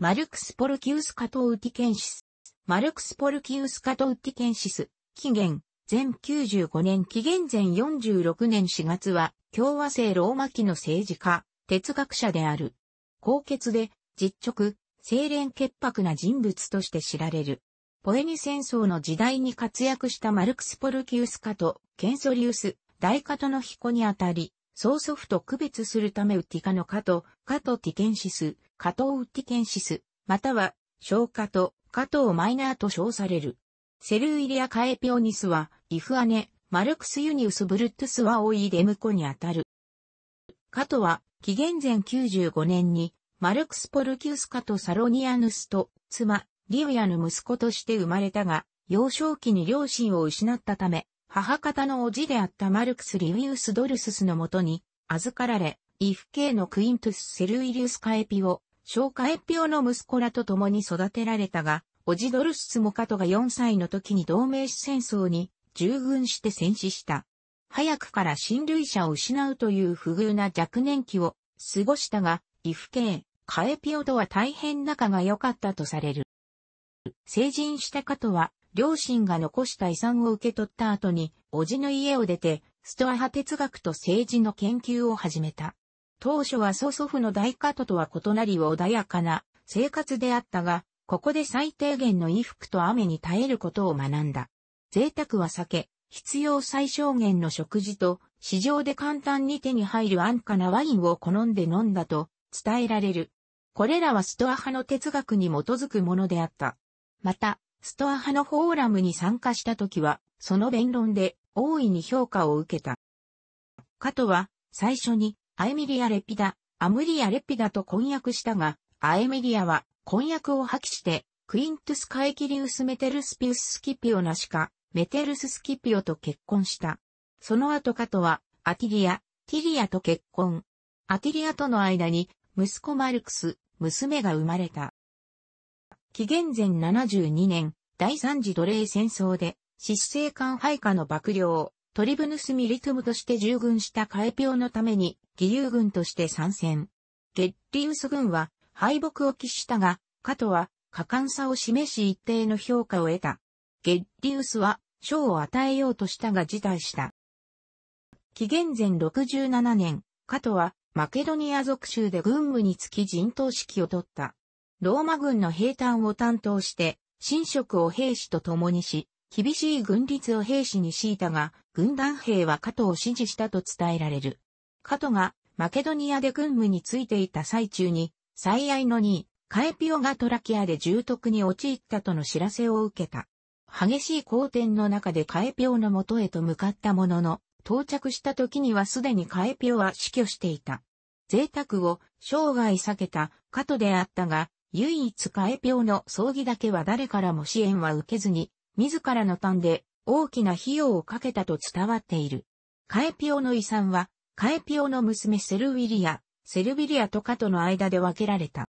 マルクス・ポルキウス・カトウティケンシス。マルクス・ポルキウス・カトウティケンシス。紀元、前95年紀元前46年4月は、共和制ローマ期の政治家、哲学者である。高潔で、実直、清廉潔白な人物として知られる。ポエニ戦争の時代に活躍したマルクス・ポルキウスカト、ケンソリウス、大カトの彦にあたり、曽祖父と区別するためウティカのカト、カトティケンシス、カトウティケンシス、または、小カと、カトウマイナーと称される。セルイリアカエピオニスは、イフアネ、マルクスユニウスブルットスはオイデムコにあたる。カトは、紀元前95年に、マルクス・ポルキウスカとサロニアヌスと、妻、リウヤの息子として生まれたが、幼少期に両親を失ったため、母方の叔父であったマルクス・リウィウス・ドルススのもとに、預かられ、イフ系のクイントゥス・セルイリウス・カエピオ、小カエピオの息子らと共に育てられたが、叔父ドルススもカトが4歳の時に同盟戦争に従軍して戦死した。早くから親類者を失うという不遇な若年期を過ごしたが、イフ系、カエピオとは大変仲が良かったとされる。成人したカトは両親が残した遺産を受け取った後に、叔父の家を出て、ストア派哲学と政治の研究を始めた。当初は曽祖父の大家ととは異なり穏やかな生活であったが、ここで最低限の衣服と雨に耐えることを学んだ。贅沢は避け、必要最小限の食事と、市場で簡単に手に入る安価なワインを好んで飲んだと伝えられる。これらはストア派の哲学に基づくものであった。また、ストア派のフォーラムに参加した時は、その弁論で大いに評価を受けた。カトは、最初に、アエミリア・レピダ、アムリア・レピダと婚約したが、アエミリアは婚約を破棄して、クイントゥス・カエキリウス・メテルスピウス・スキピオナシカ、メテルス・スキピオと結婚した。その後カトは、アティリア、ティリアと結婚。アティリアとの間に、息子マルクス、娘が生まれた。紀元前72年、第三次奴隷戦争で、失勢艦配下の幕僚、トリブヌスミリトムとして従軍したカエピオのために、義勇軍として参戦。ゲッリウス軍は敗北を喫したが、カトは果敢さを示し一定の評価を得た。ゲッリウスは賞を与えようとしたが辞退した。紀元前67年、カトはマケドニア属州で軍務につき陣頭指揮を取った。ローマ軍の兵隊を担当して、神職を兵士と共にし、厳しい軍律を兵士に敷いたが、軍団兵は加藤を支持したと伝えられる。加藤がマケドニアで軍務についていた最中に、最愛の2位、カエピオがトラキアで重篤に陥ったとの知らせを受けた。激しい好転の中でカエピオの元へと向かったものの、到着した時にはすでにカエピオは死去していた。贅沢を生涯避けた加藤であったが、唯一カエピョの葬儀だけは誰からも支援は受けずに、自らの単で大きな費用をかけたと伝わっている。カエピオの遺産は、カエピオの娘セルウィリア、セルビリアとカとの間で分けられた。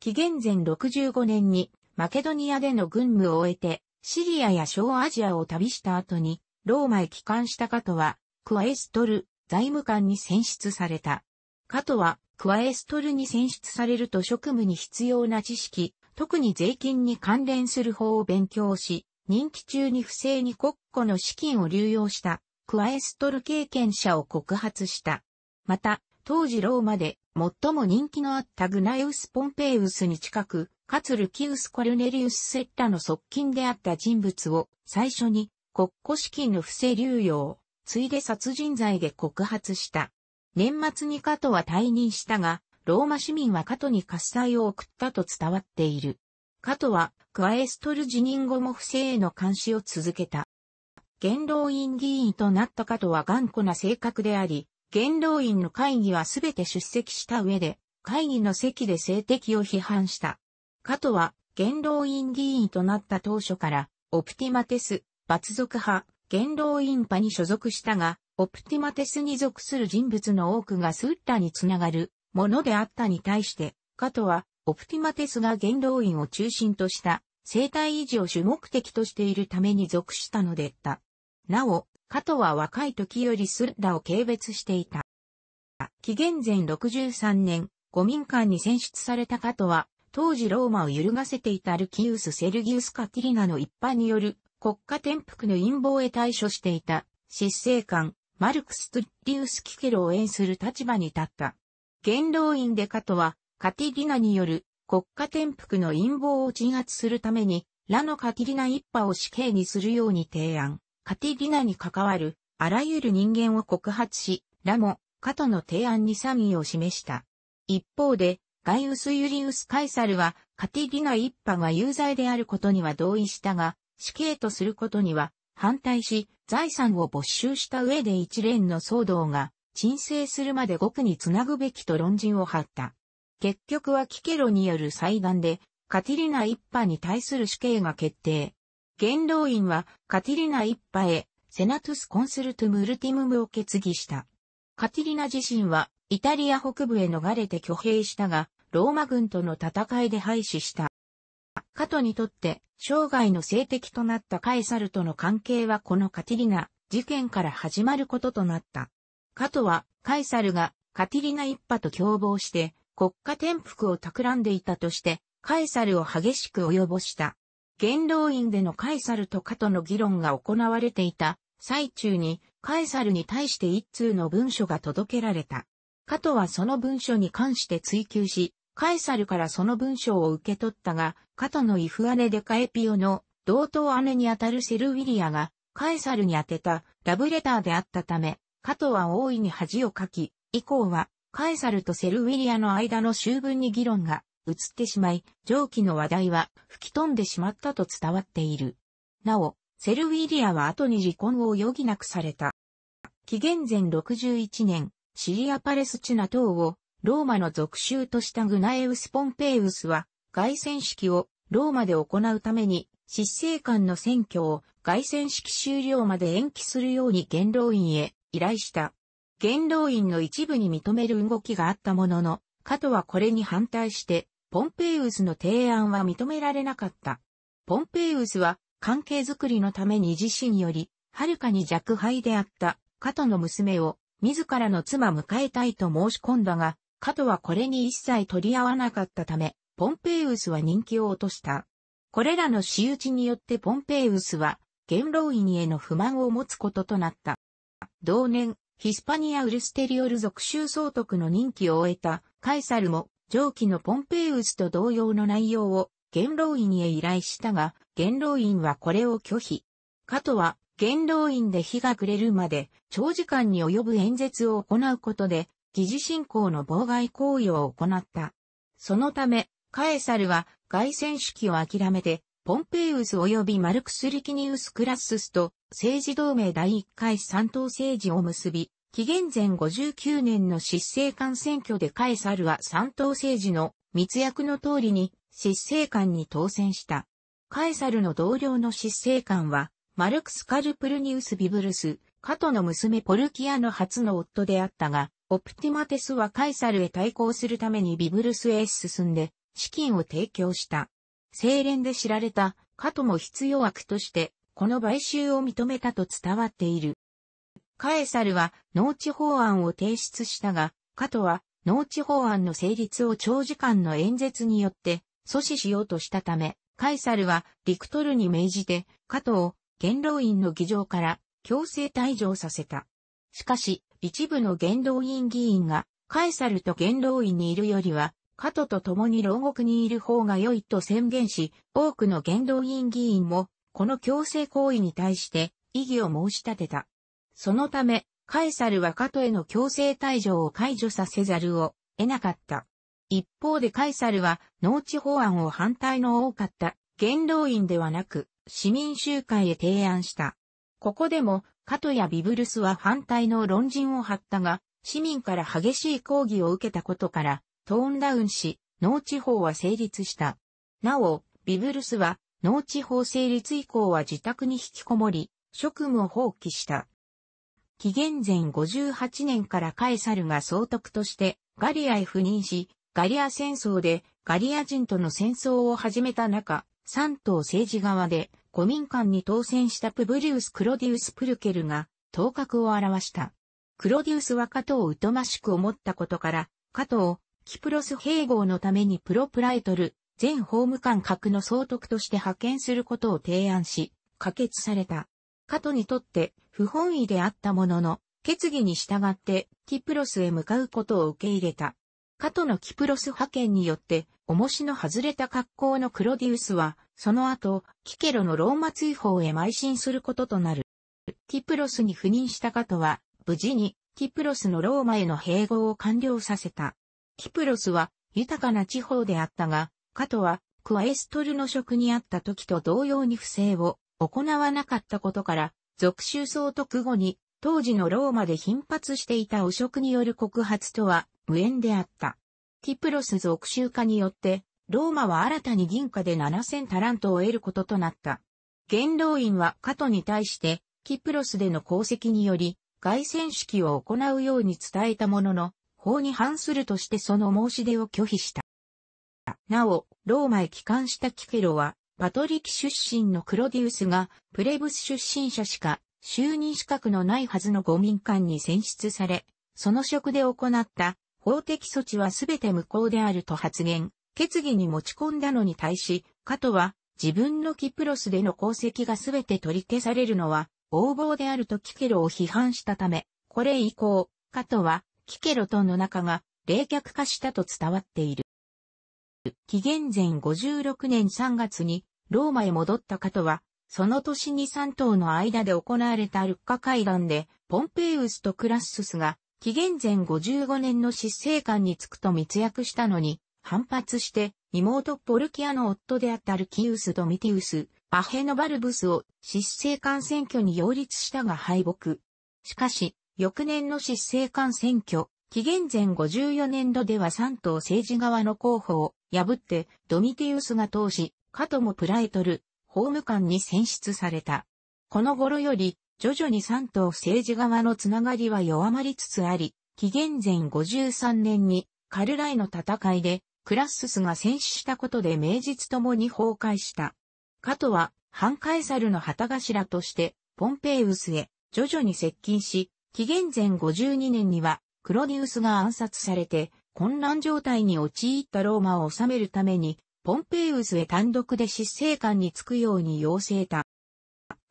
紀元前65年にマケドニアでの軍務を終えて、シリアや小アジアを旅した後に、ローマへ帰還したカトは、クアエストル、財務官に選出された。カトは、クワエストルに選出されると職務に必要な知識、特に税金に関連する法を勉強し、任期中に不正に国庫の資金を流用したクワエストル経験者を告発した。また、当時ローマで最も人気のあったグナイウス・ポンペイウスに近く、かつルキウス・コルネリウス・セッタの側近であった人物を最初に国庫資金の不正流用、ついで殺人罪で告発した。年末にカトは退任したが、ローマ市民はカトに喝采を送ったと伝わっている。カトは、クアエストル辞任後も不正への監視を続けた。元老院議員となったカトは頑固な性格であり、元老院の会議はすべて出席した上で、会議の席で性的を批判した。カトは、元老院議員となった当初から、オプティマテス、罰族派、元老院派に所属したが、オプティマテスに属する人物の多くがスッラにつながるものであったに対して、カトは、オプティマテスが元老院を中心とした生態維持を主目的としているために属したのでった。なお、カトは若い時よりスッラを軽蔑していた。紀元前63年、五民間に選出されたカトは、当時ローマを揺るがせていたルキウス・セルギウス・カティリナの一派による国家転覆の陰謀へ対処していた、執政官、マルクス・トゥッリウス・キケルを演する立場に立った。元老院でカトは、カティリナによる国家転覆の陰謀を鎮圧するために、ラのカティリナ一派を死刑にするように提案。カティリナに関わるあらゆる人間を告発し、ラもカトの提案に賛意を示した。一方で、ガイウス・ユリウス・カイサルはカティリナ一派が有罪であることには同意したが、死刑とすることには反対し、財産を没収した上で一連の騒動が、鎮静するまで獄につなぐべきと論陣を張った。結局はキケロによる祭壇で、カティリナ一派に対する死刑が決定。元老院はカティリナ一派へセナトゥスコンスルトゥムルティムムを決議した。カティリナ自身はイタリア北部へ逃れて挙兵したが、ローマ軍との戦いで廃止した。カトにとって、生涯の性的となったカエサルとの関係はこのカティリナ事件から始まることとなった。カトは、カエサルがカティリナ一派と共謀して、国家転覆を企んでいたとして、カエサルを激しく及ぼした。元老院でのカエサルとカトの議論が行われていた最中に、カエサルに対して一通の文書が届けられた。カトはその文書に関して追及し、カエサルからその文章を受け取ったが、カトのイフ姉でカエピオの同等姉にあたるセルウィリアが、カエサルに宛てたラブレターであったため、カトは大いに恥をかき、以降は、カエサルとセルウィリアの間の終文に議論が移ってしまい、上記の話題は吹き飛んでしまったと伝わっている。なお、セルウィリアは後に離婚を余儀なくされた。紀元前61年、シリアパレスチナ等をローマの属州としたグナエウス・ポンペイウスは、外戦式をローマで行うために、執政官の選挙を外戦式終了まで延期するように元老院へ依頼した。元老院の一部に認める動きがあったものの、カトはこれに反対して、ポンペイウスの提案は認められなかった。ポンペイウスは関係づくりのために自身より、はるかに弱敗であった、カトの娘を、自らの妻迎えたいと申し込んだが、カトはこれに一切取り合わなかったため、ポンペイウスは人気を落とした。これらの仕打ちによってポンペイウスは、元老院への不満を持つこととなった。同年、ヒスパニア・ウルステリオル属州総督の任期を終えたカエサルも、上記のポンペイウスと同様の内容を元老院へ依頼したが、元老院はこれを拒否。カトは元老院で日が暮れるまで長時間に及ぶ演説を行うことで疑似侵攻の妨害行為を行った。そのため、カエサルは外戦式を諦めて、ポンペイウス及びマルクス・リキニウス・クラッススと政治同盟第1回三党政治を結び、紀元前59年の執政官選挙でカエサルは三党政治の密約の通りに執政官に当選した。カエサルの同僚の執政官は、マルクス・カルプルニウス・ビブルス、カトの娘ポルキアの初の夫であったが、オプティマテスはカイサルへ対抗するためにビブルスへ進んで資金を提供した。精錬で知られたカトも必要悪としてこの買収を認めたと伝わっている。カエサルは農地法案を提出したが、カトは農地法案の成立を長時間の演説によって阻止しようとしたため、カエサルはリクトルに命じてカトを元老院の議場から強制退場させた。しかし、一部の元老院議員が、カエサルと元老院にいるよりは、カトと共に牢獄にいる方が良いと宣言し、多くの元老院議員も、この強制行為に対して異議を申し立てた。そのため、カエサルはカトへの強制退場を解除させざるを得なかった。一方でカエサルは農地法案を反対の多かった元老院ではなく市民集会へ提案した。ここでもカトやビブルスは反対の論陣を張ったが、市民から激しい抗議を受けたことから、トーンダウンし、農地法は成立した。なお、ビブルスは、農地法成立以降は自宅に引きこもり、職務を放棄した。紀元前58年からカエサルが総督としてガリアへ赴任し、ガリア戦争でガリア人との戦争を始めた中、三島政治側で古民館に当選したプブリウス・クロディウス・プルケルが頭角を現した。クロディウスは加藤を疎ましく思ったことから、加藤、キプロス併合のためにプロプライトル、全法務官格の総督として派遣することを提案し、可決された。加藤にとって不本意であったものの、決議に従ってキプロスへ向かうことを受け入れた。加藤のキプロス派遣によって重しの外れた格好のクロディウスは、その後、キケロのローマ追放へ邁進することとなる。ティプロスに赴任したカトは、無事にティプロスのローマへの併合を完了させた。ティプロスは豊かな地方であったが、カトはクワエストルの職にあった時と同様に不正を行わなかったことから、属州総督後に当時のローマで頻発していた汚職による告発とは無縁であった。キプロス属州化によって、ローマは新たに銀貨で7000タラントを得ることとなった。元老院はカトに対して、キプロスでの功績により、外戦式を行うように伝えたものの、法に反するとしてその申し出を拒否した。なお、ローマへ帰還したキケロは、パトリキ出身のクロディウスが、プレブス出身者しか、就任資格のないはずのご民間に選出され、その職で行った法的措置はすべて無効であると発言、決議に持ち込んだのに対し、加藤は自分のキプロスでの功績がすべて取り消されるのは、横暴であるとキケロを批判したため、これ以降、加藤は、キケロとの仲が冷却化したと伝わっている。紀元前56年3月に、ローマへ戻った加藤は、その年に3頭の間で行われたルッカ海岸で、ポンペイウスとクラッススが紀元前55年の執政官に着くと密約したのに、反発して、妹ポルキアの夫であったルキウス・ドミティウス、アヘノバルブスを執政官選挙に擁立したが敗北。しかし、翌年の執政官選挙、紀元前54年度では3党政治側の候補を破ってドミティウスが当時、カトモプライトル、法務官に選出された。この頃より徐々に三党政治側のつながりは弱まりつつあり、紀元前53年にカルライの戦いでクラッススが戦死したことで名実ともに崩壊した。カトはンカエサルの旗頭としてポンペイウスへ徐々に接近し、紀元前52年にはクロディウスが暗殺されて混乱状態に陥ったローマを治めるためにポンペイウスへ単独で執政官に就くように要請た。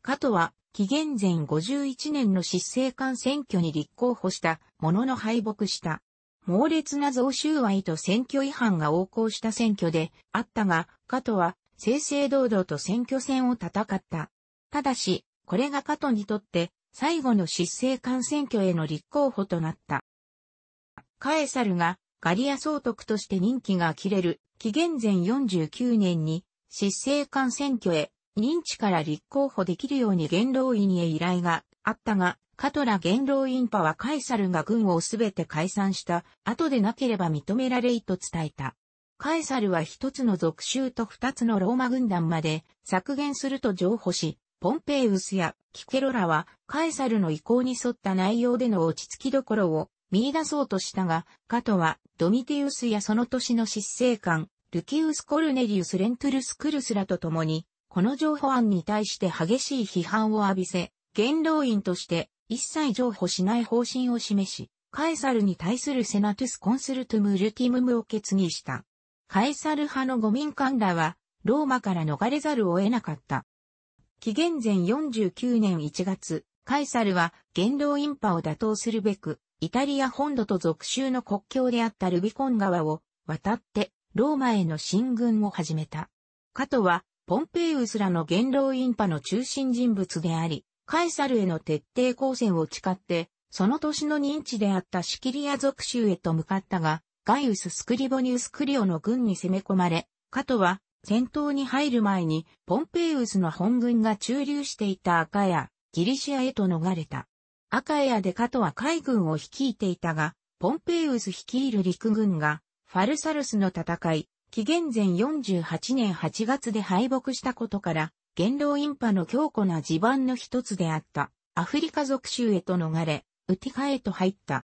カトは紀元前51年の執政官選挙に立候補したものの敗北した。猛烈な贈収賄と選挙違反が横行した選挙であったが、加藤は正々堂々と選挙戦を戦った。ただし、これが加藤にとって最後の執政官選挙への立候補となった。カエサルがガリア総督として任期が切れる紀元前49年に執政官選挙へ認知から立候補できるように元老院へ依頼があったが、カトラ元老院派はカイサルが軍をすべて解散した後でなければ認められいと伝えた。カエサルは一つの属州と二つのローマ軍団まで削減すると譲歩し、ポンペイウスやキケロラはカエサルの意向に沿った内容での落ち着きどころを見出そうとしたが、カトはドミティウスやその年の執政官、ルキウス・コルネリウス・レントゥルス・クルスらと共にこの情報案に対して激しい批判を浴びせ、元老院として一切譲歩しない方針を示し、カエサルに対するセナトゥスコンスルトゥムルティムムを決議した。カエサル派の五民間らは、ローマから逃れざるを得なかった。紀元前49年1月、カエサルは元老院派を打倒するべく、イタリア本土と属州の国境であったルビコン川を渡って、ローマへの進軍を始めた。カトは、ポンペイウスらの元老院派の中心人物であり、カエサルへの徹底抗戦を誓って、その年の認知であったシキリア属州へと向かったが、ガイウス・スクリボニウス・クリオの軍に攻め込まれ、カトは戦闘に入る前にポンペイウスの本軍が駐留していたアカヤ、ギリシアへと逃れた。アカヤでカトは海軍を率いていたが、ポンペイウス率いる陸軍がファルサルスの戦い、紀元前48年8月で敗北したことから、元老院派の強固な地盤の一つであった、アフリカ属州へと逃れ、ウティカへと入った。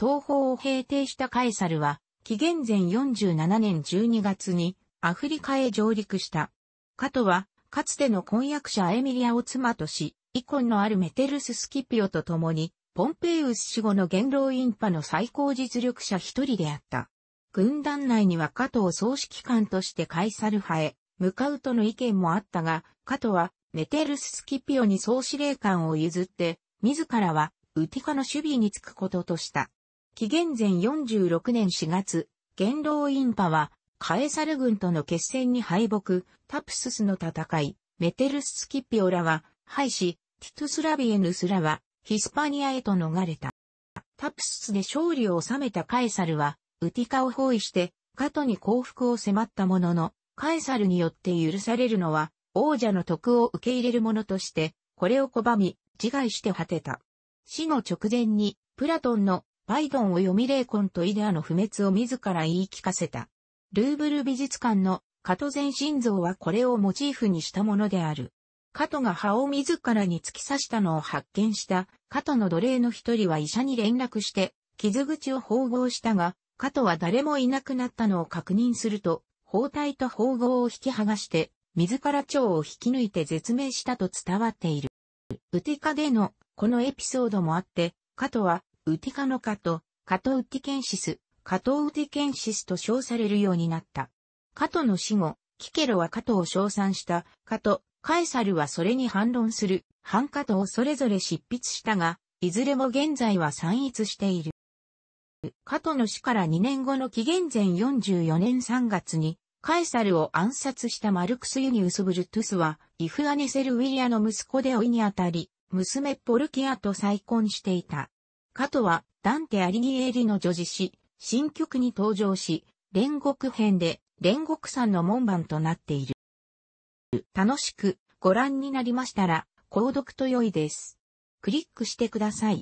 東方を平定したカエサルは、紀元前47年12月にアフリカへ上陸した。カトは、かつての婚約者エミリアを妻とし、遺ンのあるメテルス・スキピオと共に、ポンペイウス死後の元老院派の最高実力者一人であった。軍団内には加藤総指揮官としてカイサル派へ向かうとの意見もあったが、加藤はメテルススキピオに総司令官を譲って、自らはウティカの守備につくこととした。紀元前46年4月、元老院派は、カエサル軍との決戦に敗北、タプススの戦い、メテルススキピオらは、敗し、ティトゥスラビエヌスらは、ヒスパニアへと逃れた。タプススで勝利を収めたカエサルは、ウティカを包囲して、カトに降伏を迫ったものの、カエサルによって許されるのは、王者の徳を受け入れるものとして、これを拒み、自害して果てた。死の直前に、プラトンのバイドンを読み霊魂とイデアの不滅を自ら言い聞かせた。ルーブル美術館のカト全心像はこれをモチーフにしたものである。カトが葉を自らに突き刺したのを発見したカトの奴隷の一人は医者に連絡して、傷口を縫合したが、かとは誰もいなくなったのを確認すると、包帯と包合を引き剥がして、自ら蝶を引き抜いて絶命したと伝わっている。ウティカでのこのエピソードもあって、カトは、ウティカのカト、カトウティケンシス、カトウティケンシスと称されるようになった。カトの死後、キケロはカトを称賛したカト、カエサルはそれに反論する、反カトをそれぞれ執筆したが、いずれも現在は散逸している。加藤の死から2年後の紀元前44年3月に、カエサルを暗殺したマルクス・ユニウス・ブルトゥスは、イフアネセル・ウィリアの息子で老いにあたり、娘ポルキアと再婚していた。加藤は、ダンテ・アリギエリの女児し、新曲に登場し、煉獄編で、煉獄さんの門番となっている。楽しくご覧になりましたら、購読と良いです。クリックしてください。